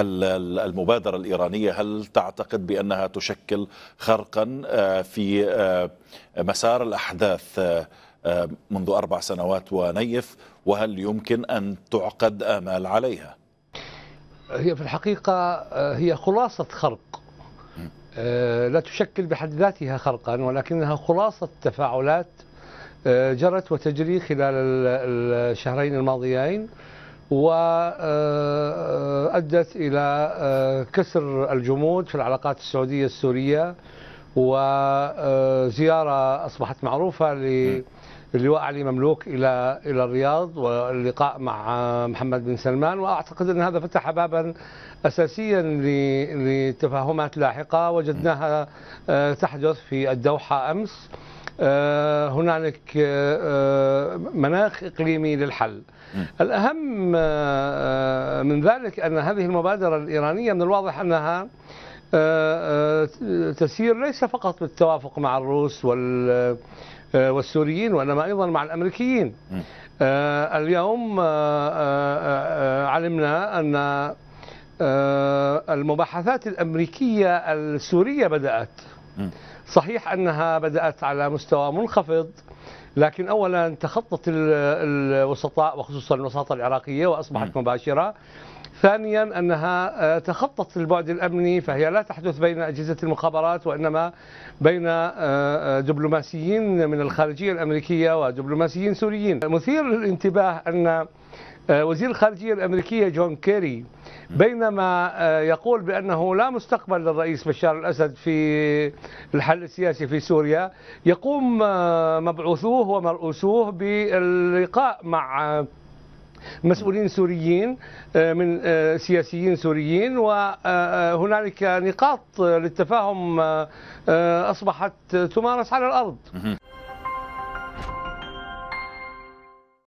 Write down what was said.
المبادرة الإيرانية هل تعتقد بأنها تشكل خرقا آه، في آه، مسار الأحداث آه، منذ أربع سنوات ونيف وهل يمكن أن تعقد آمال عليها هي في الحقيقة هي خلاصة خرق لا تشكل بحد ذاتها خرقا ولكنها خلاصة تفاعلات جرت وتجري خلال الشهرين الماضيين وأدت إلى آه، كسر الجمود في العلاقات السعودية السورية وزيارة أصبحت معروفة للواء علي مملوك إلى إلى الرياض واللقاء مع محمد بن سلمان وأعتقد أن هذا فتح بابا أساسيا لتفاهمات لاحقة وجدناها آه، تحدث في الدوحة أمس آه، هنالك آه، آه، مناخ إقليمي للحل الأهم من ذلك أن هذه المبادرة الإيرانية من الواضح أنها تسير ليس فقط بالتوافق مع الروس وال والسوريين وانما ايضا مع الامريكيين. اليوم علمنا ان المباحثات الامريكيه السوريه بدات. صحيح أنها بدأت على مستوى منخفض لكن اولا تخطت الوسطاء وخصوصا الوساطه العراقيه واصبحت مباشره ثانيا انها آه، تخطت البعد الامني فهي لا تحدث بين اجهزه المخابرات وانما بين آه، آه، دبلوماسيين من الخارجيه الامريكيه ودبلوماسيين سوريين مثير للانتباه ان آه، وزير الخارجية الأمريكية جون كيري بينما آه، يقول بأنه لا مستقبل للرئيس بشار الأسد في الحل السياسي في سوريا يقوم آه، مبعوثوه ومرؤوسوه باللقاء مع مسؤولين سوريين من سياسيين سوريين وهنالك نقاط للتفاهم أصبحت تمارس على الأرض